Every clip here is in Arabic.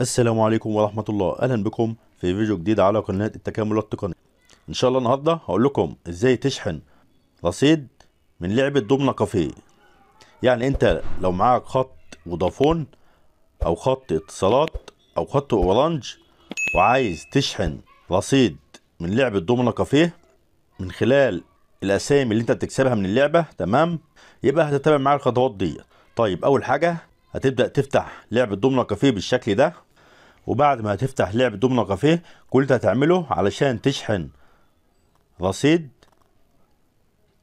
السلام عليكم ورحمة الله أهلا بكم في فيديو جديد على قناة التكامل التقني إن شاء الله النهاردة هقول لكم إزاي تشحن رصيد من لعبة دومنا كافيه يعني أنت لو معاك خط ودافون أو خط اتصالات أو خط أورانج وعايز تشحن رصيد من لعبة دومنا كافيه من خلال الأسامي اللي أنت بتكسبها من اللعبة تمام يبقى هتتابع معايا الخطوات دي طيب أول حاجة هتبدأ تفتح لعبة دومنا كافيه بالشكل ده وبعد ما تفتح لعبة دومنا كافيه كل اللي هتعمله علشان تشحن رصيد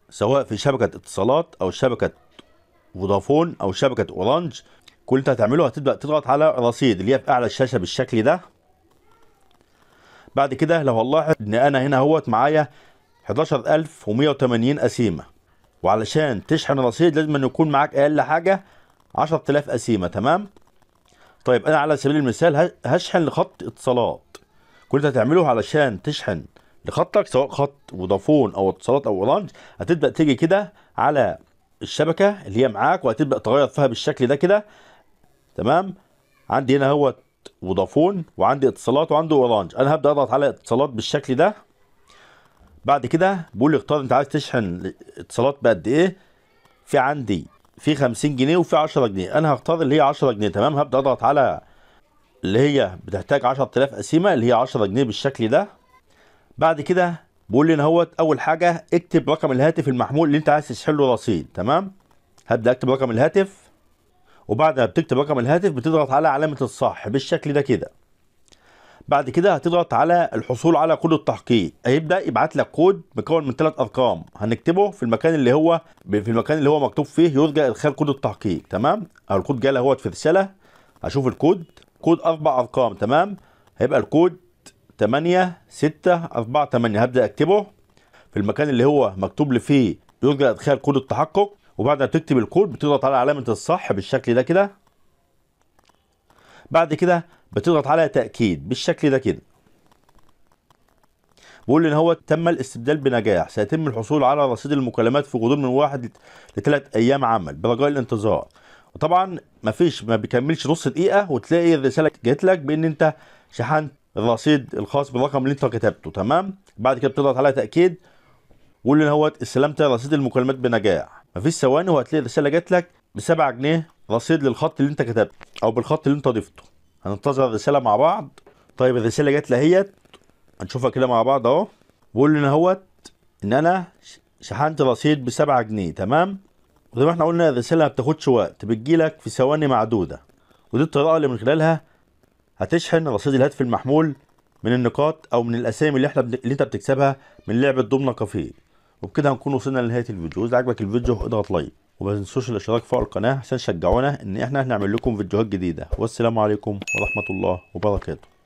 سواء في شبكة اتصالات أو شبكة فودافون أو شبكة أورانج كل اللي هتعمله هتبدأ تضغط على رصيد اللي هي في أعلى الشاشة بالشكل ده بعد كده لو هنلاحظ إن أنا هنا اهوت معايا 11180 قسيمة وعلشان تشحن رصيد لازم أن يكون معاك أقل حاجة 10000 قسيمة تمام طيب انا على سبيل المثال هشحن لخط اتصالات كل ده هتعمله علشان تشحن لخطك سواء خط ودافون او اتصالات او اورانج هتبدا تيجي كده على الشبكه اللي هي معاك وهتبدا تغير فيها بالشكل ده كده تمام عندي هنا هو ودافون وعندي اتصالات وعندي اورانج انا هبدا اضغط على اتصالات بالشكل ده بعد كده بقول لي اختار انت عايز تشحن اتصالات بقد ايه في عندي في 50 جنيه وفي 10 جنيه انا هختار اللي هي 10 جنيه تمام هبدا اضغط على اللي هي بتحتاج 10000 قسيمه اللي هي 10 جنيه بالشكل ده بعد كده بيقول لي ان اول حاجه اكتب رقم الهاتف المحمول اللي انت عايز تشحله له رصيد تمام هبدا اكتب رقم الهاتف وبعد ما بتكتب رقم الهاتف بتضغط على علامه الصح بالشكل ده كده بعد كده هتضغط على الحصول على كود التحقيق هيبدا يبعت لك كود مكون من ثلاث ارقام هنكتبه في المكان اللي هو في المكان اللي هو مكتوب فيه يرجى ادخال كود التحقيق تمام او الكود جالي اهوت في رساله هشوف الكود كود اربع ارقام تمام هيبقى الكود 8 6 4 8 هبدا اكتبه في المكان اللي هو مكتوب لي فيه يرجى ادخال كود التحقق وبعد ما تكتب الكود بتضغط على علامه الصح بالشكل ده كده بعد كده بتضغط على تاكيد بالشكل ده كده بيقول ان هو تم الاستبدال بنجاح سيتم الحصول على رصيد المكالمات في غضون من واحد لثلاث ايام عمل برجاء الانتظار وطبعا ما فيش ما بيكملش نص دقيقه وتلاقي الرساله جات لك بان انت شحنت الرصيد الخاص بالرقم اللي انت كتبته تمام بعد كده بتضغط على تاكيد وقول ان هو استلمت رصيد المكالمات بنجاح ما فيش ثواني وهتلاقي الرساله جات لك ب 7 جنيه رصيد للخط اللي انت كتبته او بالخط اللي انت ضفته هننتظر الرساله مع بعض طيب الرساله جت لهيت هنشوفها كده مع بعض اهو بقول لنا اهوت ان انا شحنت رصيد ب 7 جنيه تمام وزي ما احنا قلنا الرساله ما بتاخدش وقت بتجيلك في ثواني معدوده ودي الطريقه اللي من خلالها هتشحن رصيد الهاتف المحمول من النقاط او من الاسامي اللي احنا بن... اللي انت بتكسبها من لعبه دومنا كافيه وبكده هنكون وصلنا لنهايه الفيديو اذا عجبك الفيديو اضغط لايك وما تنسوش الاشتراك فوق القناه عشان تشجعونا ان احنا هنعمل لكم فيديوهات جديده والسلام عليكم ورحمه الله وبركاته